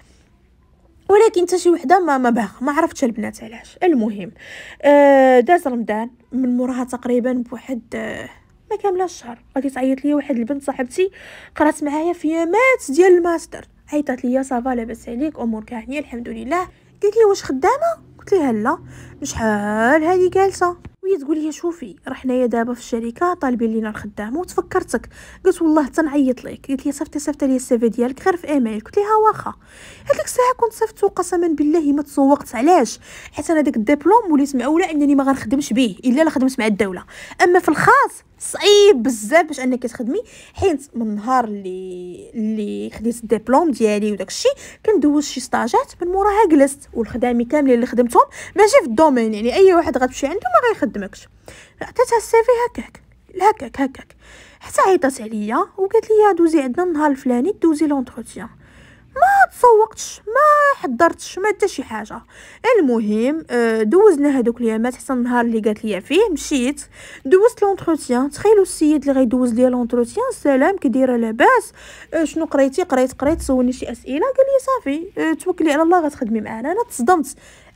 ولكن حتى شي وحده ما ما باغ ما عرفتش البنات علاش المهم آه داز رمضان من موراها تقريبا بواحد آه ما كامله الشهر غادي تعيط ليا واحد البنت صاحبتي قرات معايا في يامات ديال الماستر عيطات ليا صافا لاباس عليك امور كاهنية الحمد لله قالت لي واش خدامه قلت لها لا شحال هذه جالسه وهي تقول لي شوفي راه حنايا دابا في الشركه طالبين لينا الخدامه وتفكرتك قلت والله تنعيط لك قالت لي صيفطي صيفطي لي السيفي ديالك غير في ايميل قلت لها واخا هذيك الساعه كنت صيفطو قسما بالله ما تسوقت علاش حيت انا داك الدبلوم وليت معوله انني ما غنخدمش به الا لا خدمت مع الدوله اما في الخاص صعيب بزاف باش انك تخدمي حيت من النهار اللي اللي خديت الدبلوم ديالي وداك الشيء كندوز شي سطاجات من موراها جلست والخدامي كاملين اللي خدمتهم ماشي في الدومين يعني اي واحد غتمشي عنده ما غيخدمكش عطيتها السيفي هكاك هكاك هكاك حتى عيطات عليا وقالت لي دوزي عندنا النهار الفلاني دوزي لونتروتيان تسوقتش ما حضرتش ما حتى شي حاجه المهم آه، دوزنا هذوك اليامات حتى النهار اللي قالت لي فيه مشيت دوزت لونتروتيان تخيلوا السيد اللي غيدوز ليا لونتروتيان سلام كي دايره لاباس آه، شنو قريتي قريت قريت سولني شي اسئله قال لي صافي آه، توكلي على الله غتخدمي معانا انا تصدمت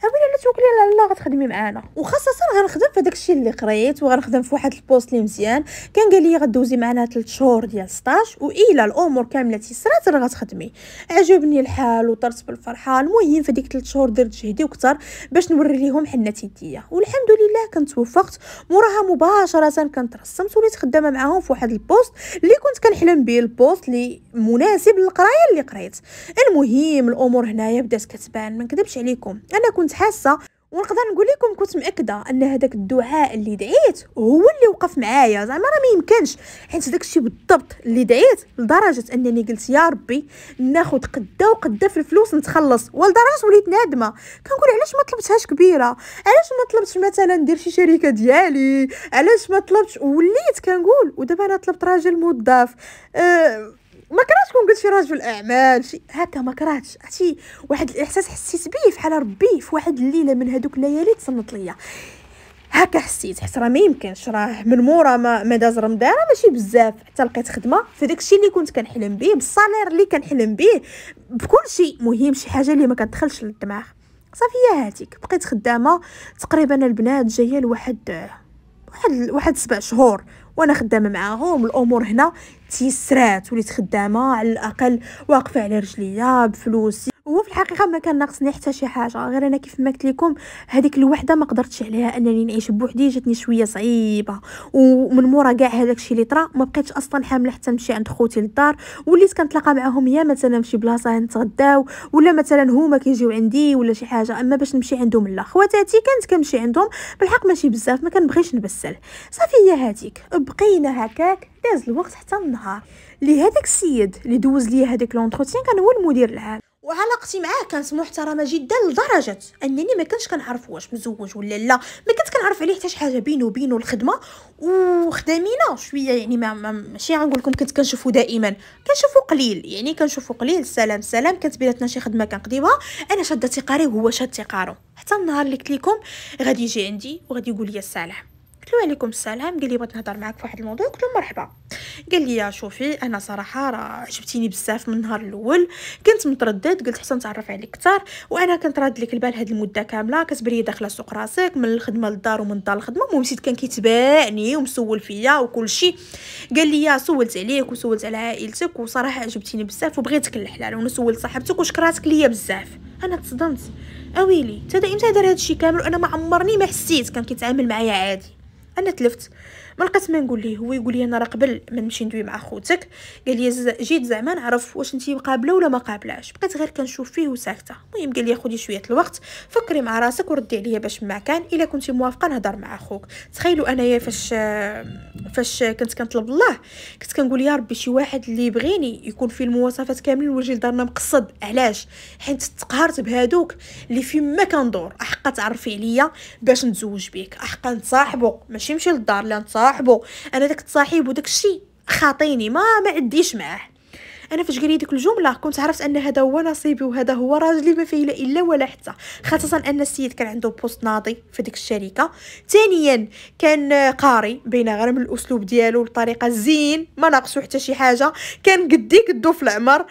حاولي على توكلي على الله غتخدمي معانا وخاصه غنخدم في داكشي اللي قريت وغنخدم في واحد البوست اللي مزيان كان قال لي غدوزي معنا 3 شهور ديال ستاج والا الامور كامله تيسرات راه غتخدمي عجبني الحال وطرت بالفرحه المهم في ديك 3 شهور درت جهدي وكثر باش نوري ليهم حنات يديا والحمد لله كنت وفقت موراها مباشره كنت رسمت وليت خدامه معاهم في واحد البوست اللي كنت كنحلم به البوست اللي مناسب للقرايه اللي قريت المهم الامور هنايا بدات كتبان ما نكذبش عليكم انا كنت حاسه ونقدر نقول لكم كنت مأكدة أن هذاك الدعاء اللي دعيت هو اللي وقف معايا زعما راه ما يمكنش حيت داك الشيء بالضبط اللي دعيت لدرجة أنني قلت يا ربي ناخد قدة وقدة في الفلوس نتخلص ولدرجة وليت نادمة كنقول علاش ما طلبتهاش كبيرة علاش ما طلبتش مثلا ندير شي شركة ديالي علاش ما طلبتش وليت كنقول ودابا أنا طلبت راجل موظف أه ما كرهتش كون قلت شي رجل اعمال شي هكا ما كرهتش عرفتي واحد الاحساس حسيت به فحال ربي في واحد الليله من هذوك الليالي تصنت ليا هكا حسيت حيت راه ما يمكنش راه من مورا ما, ما داز رمضان ماشي بزاف حتى لقيت خدمه في داك الشيء اللي كنت كنحلم به بالصالير اللي كنحلم به بكل شيء مهم شي حاجه اللي ما كتدخلش للدماغ صافي يا هاتيك بقيت خدامه تقريبا البنات جايه لواحد واحد واحد سبع شهور وانا خدامه معاهم الامور هنا تيسرات وليت خدامه على الاقل واقفه على رجليا بفلوسي هو في الحقيقه ما كان ناقصني حتى شي حاجه غير انا كيف ما قلت لكم هذيك الوحده ما قدرتش عليها انني نعيش بوحدي جاتني شويه صعيبه ومن مورا كاع هذاك الشيء اللي طرا ما بقيتش اصلا حامله حتى نمشي عند خوتي للدار وليت كنتلاقى معاهم يا مثلا في شي بلاصه نتغداو ولا مثلا هما كيجيو عندي ولا شي حاجه اما باش نمشي عندهم لا خواتاتي كانت كنمشي عندهم بالحق ماشي بزاف ما كنبغيش نبسل صافي هي هذيك بقينا هكاك داز الوقت حتى النهار لهذاك السيد اللي دوز ليا هذاك لونتروتيان كان هو المدير العام وعلاقتي معاه كانت محترمه جدا لدرجه انني ما كنتش كنعرف واش مزوج ولا لا ما كنت كنعرف عليه حتى شي حاجه بينه وبينه الخدمه وخدامينا شويه يعني ما ماشي غنقول لكم كنت كنشوفو دائما كنشوفو قليل يعني كنشوفو قليل سلام سلام كانت بيناتنا شي خدمه كنقضيوها انا شاده تقاري وهو شاد تقارو حتى النهار اللي قلت لكم غادي يجي عندي وغادي يقول لي السلام قلت له عليكم السلام قال لي بغيت نهضر معاك في واحد الموضوع قلت له مرحبا قال لي شوفي انا صراحه راه عجبتيني بزاف من النهار الاول كنت متردد قلت حتى نتعرف عليك اكثر وانا كنت راد لك البال هاد المده كامله كتبان داخله سوق راسك من الخدمه للدار ومن الدار للخدمه المهم سيد كان كيتبعني ومسول فيا وكل شيء قال لي سولت عليك وسولت على عائلتك وصراحه عجبتيني بزاف وبغيتك الحلال وانا سولت صاحبتك وشكراتك ليا بزاف انا تصدمت اويلي تدا امتى دار هادشي كامل وانا ما عمرني ما حسيت كان كيتعامل معايا عادي انا تلفت ما لقيت ما نقول ليه هو يقول لي انا راه قبل ما نمشي ندوي مع خوتك قال لي جيت زعما نعرف واش انت قابله ولا ما قابلاش بقيت غير كنشوف فيه وساكته المهم قال لي خدي شويه الوقت فكري مع راسك وردي عليا باش ما كان الا كنتي موافقه نهضر مع اخوك تخيلوا انايا فاش آه، فاش كنت كنطلب الله كنت كنقول يا ربي شي واحد اللي يبغيني يكون في المواصفات كاملين ويجي لدارنا مقصد علاش حيت تقهرت بهادوك اللي فيما كندور احقا تعرفي عليا باش نتزوج بيك احقا نصاحبو ماشي نمشي للدار لا نتصاحب صاحبو انا داك تصاحب وداك الشيء خاطيني ما ما عديش معاه انا فاش قال ديك الجمله كنت عرفت ان هذا هو نصيبي وهذا هو راجلي ما فيه الا ولا حتى خاصه ان السيد كان عنده بوست ناضي في ديك الشركه ثانيا كان قاري بين غير من الاسلوب ديالو الطريقه زين ما ناقصو حتى شي حاجه كان قدي قدو في العمر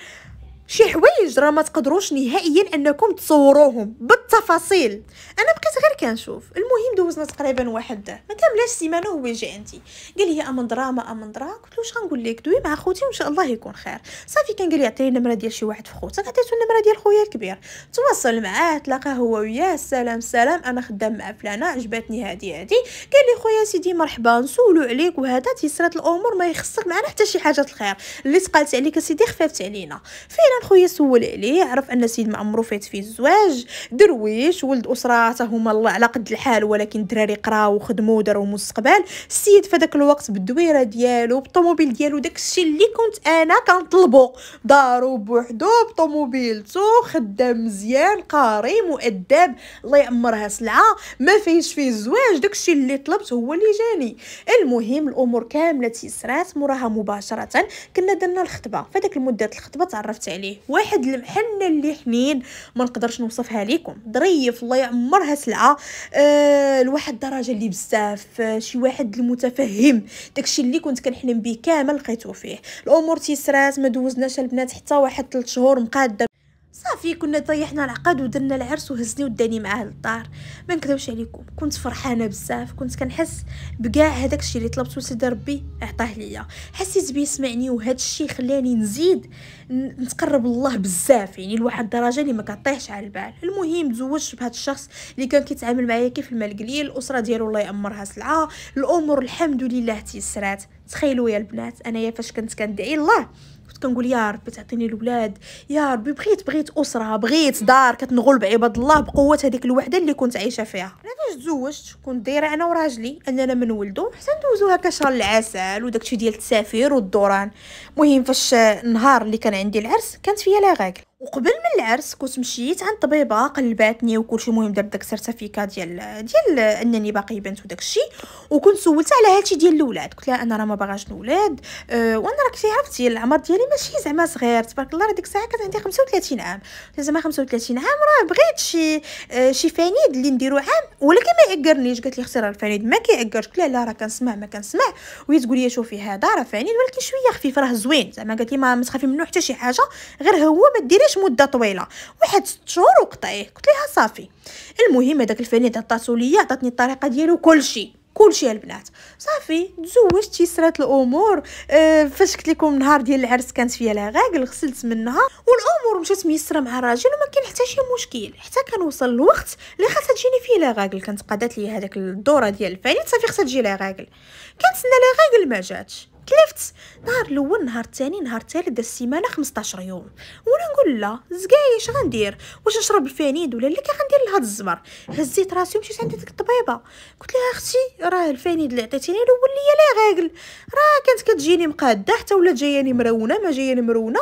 شي حوايج راه ما تقدروش نهائيا انكم تصوروهم بالتفاصيل انا بقيت غير كنشوف المهم دوزنا تقريبا واحد ما كاملاش سيمانه هو جا عندي قال لي امن دراما امن درا قلت له واش غنقول لك دوي مع خوتي وان شاء الله يكون خير صافي كان قال لي عطيني النمره ديال شي واحد في خوتك عطيته النمره ديال خويا الكبير تواصل معاه تلاقى هو وياه السلام سلام انا خدام مع فلانه عجبتني هادي هادي قال لي خويا سيدي مرحبا نسولو عليك وهذا تيسرات الامور ما يخصك معنا حتى شي حاجه الخير اللي تقالت عليك سيدي خفافت علينا فين فعلا خويا سول عليه عرف ان سيد ما عمرو فات فيه الزواج درويش ولد اسره حتى هما الله على قد الحال ولكن الدراري قراو وخدموا وداروا مستقبل السيد فداك الوقت بالدويره ديالو بالطوموبيل ديالو داكشي اللي كنت انا كنطلبو دارو بوحدو بطوموبيلتو خدام مزيان قاري مؤدب الله يعمرها سلعه ما فيهش فيه الزواج داكشي اللي طلبت هو اللي جاني المهم الامور كامله تيسرات موراها مباشره كنا درنا الخطبه فداك المده الخطبه تعرفت عليه عليه واحد المحنه اللي حنين ما نقدرش نوصفها لكم ظريف الله يعمرها سلعه أه لواحد الدرجه اللي بزاف أه شي واحد المتفهم داكشي اللي كنت كنحلم به كامل لقيتو فيه الامور تيسرات ما دوزناش البنات حتى واحد 3 شهور مقاده صافي كنا طيحنا العقد ودرنا العرس وهزني وداني معاه للدار ما نكذبش عليكم كنت فرحانه بزاف كنت كنحس بكاع هذاك الشيء اللي طلبته سيدي ربي عطاه ليا حسيت بيه سمعني وهذا الشيء خلاني نزيد نتقرب لله بزاف يعني لواحد الدرجه اللي ما كطيحش على البال المهم تزوجت بهذا الشخص اللي كان كيتعامل معايا كيف المال قليل الاسره ديالو الله يامرها سلعه الامور الحمد لله تيسرات تخيلوا يا البنات انايا فاش كنت كندعي الله كنت كنقول يا ربي تعطيني الاولاد يا ربي بغيت بغيت اسره بغيت دار كتنغل بعباد الله بقوه هذيك الوحده اللي كنت عايشه فيها علاش تزوجت كنت دايره انا وراجلي اننا من ولدو حتى ندوزو هكا شهر العسل وداكشي ديال التسافير والدوران مهم فاش النهار اللي كان عندي العرس كانت فيا لا غاكل وقبل من العرس كنت مشيت عند طبيبه قلباتني وكلشي مهم درت داك السيرتيفيكا ديال ديال انني باقي بنت وداك الشيء وكنت سولتها على هادشي ديال الاولاد قلت لها انا راه ما باغاش نولاد أه وانا راك عرفتي العمر ديالي ماشي زعما صغير تبارك الله راه ديك الساعه كانت عندي 35 عام زعما 35 عام راه بغيت شي أه شي فانيد اللي نديرو عام ولكن ما يأجرنيش قالت لي اختي راه الفانيد ما كيأجرش قلت لها لا راه كنسمع ما كنسمع وهي تقول لي شوفي هذا راه فانيد ولكن شويه خفيف راه زوين زعما قالت لي ما تخافي منه حتى شي حاجه غير هو ما ديريش كانتش مده طويله واحد ست شهور وقطعيه قلت ليها صافي المهم هذاك الفني عطاتو ليا عطاتني الطريقه ديالو كلشي كلشي البنات صافي تزوجت يسرات الامور أه فاش قلت لكم النهار ديال العرس كانت فيا لغاقل غسلت منها والامور مشات ميسره مع الراجل وما كان حتى شي مشكل حتى كان وصل الوقت اللي خاصها تجيني فيه لغاقل كانت قادات لي هذاك الدوره ديال الفاني صافي خاصها تجي لغاقل كنتسنى لغاقل ما جاتش تلفت نهار الاول نهار الثاني نهار الثالث دازت السيمانه 15 يوم وانا نقول لا زكاي اش غندير واش نشرب الفانيد ولا لا كي غندير لهاد الزمر هزيت راسي ومشيت عند ديك الطبيبه قلت لها اختي راه الفانيد اللي عطيتيني الاول ليا لا غاكل راه كانت كتجيني مقاده حتى ولا جاياني مرونه ما جاياني مرونه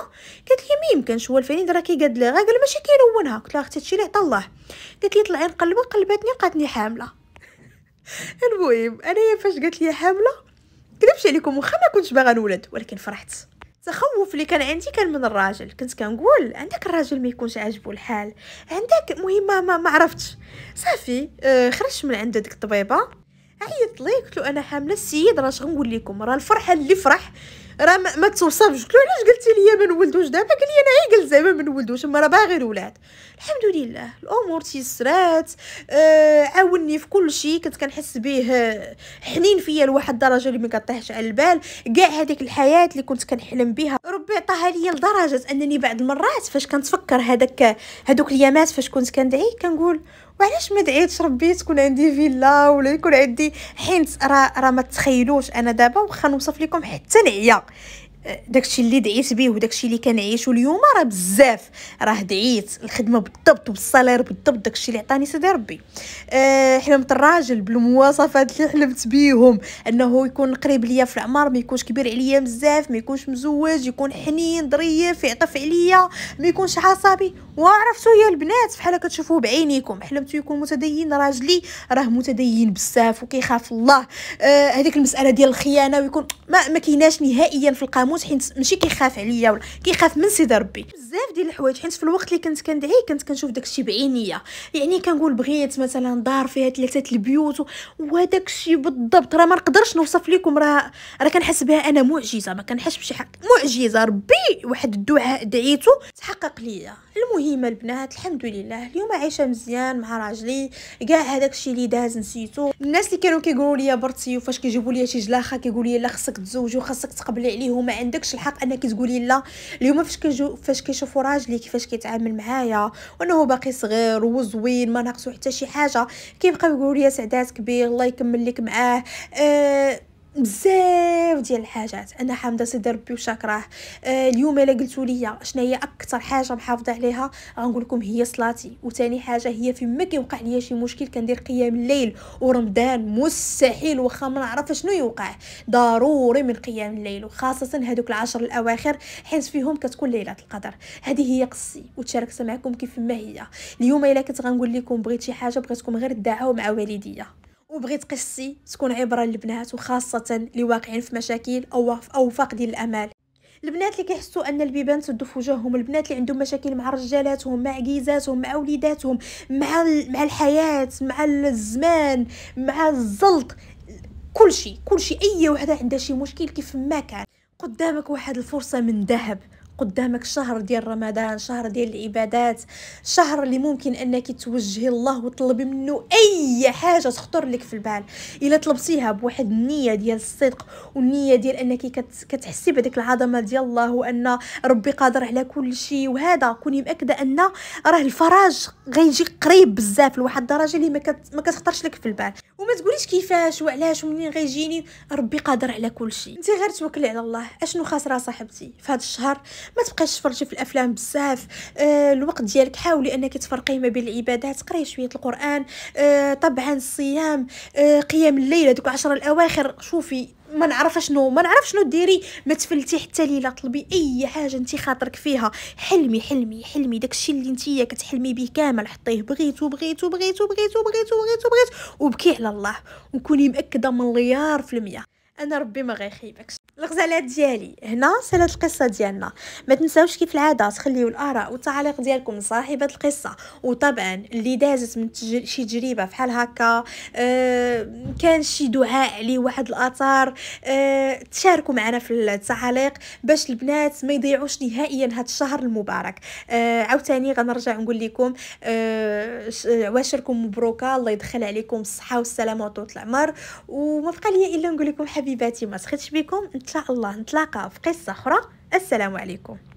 قالت لي ما يمكنش هو الفانيد راه كيقاد لي غاكل ماشي كيلونها قلت لها اختي هادشي اللي عطا الله قالت لي طلعي نقلبها قلبتني لقاتني حامله المهم انايا فاش قالت لي حامله كذبش عليكم واخا ما كنتش باغا نولد ولكن فرحت التخوف اللي كان عندي كان من الراجل كنت كنقول عندك الراجل ما يكونش عاجبو الحال عندك مهم ما, ما عرفتش صافي آه خرجت من عند ديك الطبيبه عيطت ليه قلت له انا حامله السيد راه شغنقول لكم راه الفرحه اللي فرح راه ما توصفش قلت له علاش قلتي لي ما نولدوش دابا قال لي انا قلت زعما ما نولدوش اما راه باغي الولاد الحمد لله الامور تيسرات آه عاوني في كل شيء كنت كنحس به آه، حنين فيا لواحد الدرجه اللي ما كطيحش على البال كاع هذيك الحياه اللي كنت كنحلم بها ربي عطاها ليا لدرجه انني بعد المرات فاش كنتفكر هذاك هذوك اليامات فاش كنت كندعي كنقول وعلاش ما دعيتش ربي تكون عندي فيلا ولا يكون عندي حيت راه راه ما تخيلوش انا دابا واخا نوصف لكم حتى نعيا داكشي اللي دعيت بيه وداكشي اللي كنعيشو اليوم راه بزاف راه دعيت الخدمه بالضبط وبالصالير بالضبط داكشي اللي عطاني سيدي ربي أه حلمت الراجل بالمواصفات اللي حلمت بيهم انه يكون قريب ليا في العمر ما يكونش كبير عليا بزاف ما يكونش مزوج يكون حنين ظريف يعطف عليا ما يكونش عصبي وعرفتو يا البنات فحال كتشوفوه بعينيكم حلمتو يكون متدين راجلي راه متدين بزاف وكيخاف الله آه، هذيك أه المساله ديال الخيانه ويكون ما, ما نهائيا في القانون غنموت حيت ماشي كيخاف عليا ولا كيخاف من سيدي ربي بزاف ديال الحوايج حيت في الوقت اللي كنت كندعي كنت كنشوف داكشي بعينيا يعني كنقول بغيت مثلا دار فيها ثلاثه البيوت وهذاك الشيء بالضبط راه ما نقدرش نوصف لكم راه راه كنحس بها انا معجزه ما كنحس بشي حق معجزه ربي واحد الدعاء دعيته تحقق ليا المهم البنات الحمد لله اليوم عايشه مزيان مع راجلي كاع هذاك الشيء اللي داز نسيتو الناس اللي كانوا كيقولوا لي برتي وفاش كيجيبوا لي شي جلاخه كيقولوا لي لا خصك تزوجي وخاصك تقبلي عليه وما عندكش الحق انك تقولي لا اليوم فاش كيجو فاش كيشوفوا راجلي كيفاش كيتعامل معايا وانه باقي صغير وزوين ما ناقصو حتى شي حاجه كيبقاو يقولوا لي سعدات كبير الله يكمل لك معاه أه بزاف ديال الحاجات انا حامده سيدي ربي وشاكراه آه اليوم الا قلتوا لي شنو هي اكثر حاجه محافظه عليها غنقول لكم هي صلاتي وثاني حاجه هي في ما كيوقع ليا شي مشكل كندير قيام الليل ورمضان مستحيل واخا ما نعرف شنو يوقع ضروري من قيام الليل وخاصه هذوك العشر الاواخر حيت فيهم كتكون ليله القدر هذه هي قصي وتشاركت معكم كيف ما هي اليوم الا كنت غنقول لكم بغيت شي حاجه بغيتكم غير تداعوا مع والديا وبغيت قصتي تكون عبرة للبنات وخاصة اللي واقعين في مشاكل أو أو فاقدين الامال البنات اللي كيحسوا ان البيبان تدو في وجههم البنات اللي عندهم مشاكل مع رجالاتهم مع كيزاتهم مع وليداتهم مع مع الحياه مع الزمان مع الزلط كل شيء كل شيء اي وحده عندها شي مشكل كيف ما كان قدامك واحد الفرصه من ذهب قدامك شهر ديال رمضان شهر ديال العبادات شهر اللي ممكن انك توجهي الله وتطلبي منه اي حاجه تخطر لك في البال الا طلبتيها بواحد النيه ديال الصدق والنيه ديال انك كتحسي بهذيك العظمه ديال الله وان ربي قادر على كل شيء وهذا كوني مأكده ان راه الفراج غيجي قريب بزاف لواحد الدرجه اللي ما, ما كتخطرش لك في البال وما تقوليش كيفاش وعلاش ومنين غيجيني ربي قادر على كل شيء انت غير توكلي على الله اشنو خاسره صاحبتي في هذا الشهر ما تبقاش تفرجي في الافلام بزاف آه الوقت ديالك حاولي انك تفرقي ما بين العبادات قري شويه القران آه طبعا الصيام آه قيام الليل هذوك 10 الاواخر شوفي ما نعرف شنو ما نعرف شنو ديري ما تفلتي حتى ليله طلبي اي حاجه انت خاطرك فيها حلمي حلمي حلمي داكشي اللي انت كتحلمي به كامل حطيه بغيتو بغيتو بغيتو بغيتو بغيتو بغيتو بغيتو وبكي على الله وكوني مأكده من اليار في المية انا ربي ما غيخيبكش الغزالات ديالي هنا سالت القصه ديالنا ما تنساوش كيف العاده تخليو الاراء والتعاليق ديالكم صاحبه القصه وطبعا اللي دازت من تجر... شي تجربه بحال هكا أه... كان شي دعاء عليه واحد الاثار أه... تشاركوا معنا في التعاليق باش البنات ما يضيعوش نهائيا هذا الشهر المبارك أه... عاوتاني غنرجع نقول لكم أه... ش... واشركم مبروكه الله يدخل عليكم الصحه والسلامه وطول العمر وما بقى لي الا نقول لكم حبيباتي ما سخيتش بكم شاء الله نتلاقى في قصة أخرى السلام عليكم